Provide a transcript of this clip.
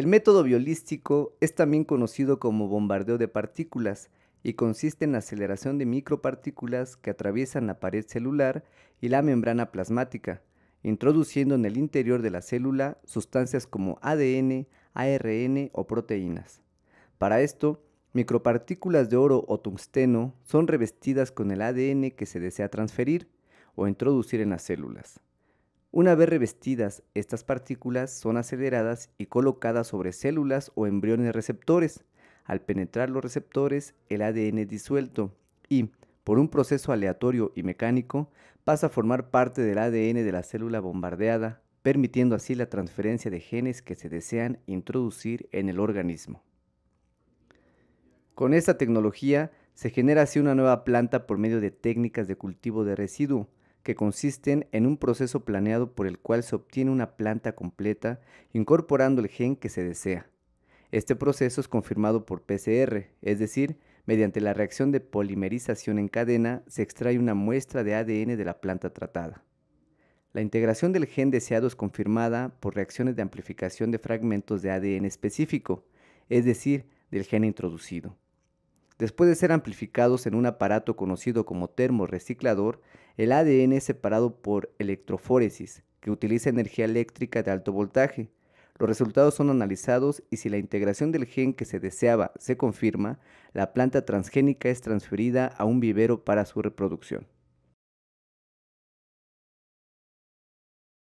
El método biolístico es también conocido como bombardeo de partículas y consiste en la aceleración de micropartículas que atraviesan la pared celular y la membrana plasmática, introduciendo en el interior de la célula sustancias como ADN, ARN o proteínas. Para esto, micropartículas de oro o tungsteno son revestidas con el ADN que se desea transferir o introducir en las células. Una vez revestidas, estas partículas son aceleradas y colocadas sobre células o embriones receptores. Al penetrar los receptores, el ADN disuelto y, por un proceso aleatorio y mecánico, pasa a formar parte del ADN de la célula bombardeada, permitiendo así la transferencia de genes que se desean introducir en el organismo. Con esta tecnología se genera así una nueva planta por medio de técnicas de cultivo de residuo, que consisten en un proceso planeado por el cual se obtiene una planta completa incorporando el gen que se desea. Este proceso es confirmado por PCR, es decir, mediante la reacción de polimerización en cadena se extrae una muestra de ADN de la planta tratada. La integración del gen deseado es confirmada por reacciones de amplificación de fragmentos de ADN específico, es decir, del gen introducido. Después de ser amplificados en un aparato conocido como reciclador el ADN es separado por electroforesis, que utiliza energía eléctrica de alto voltaje. Los resultados son analizados y si la integración del gen que se deseaba se confirma, la planta transgénica es transferida a un vivero para su reproducción.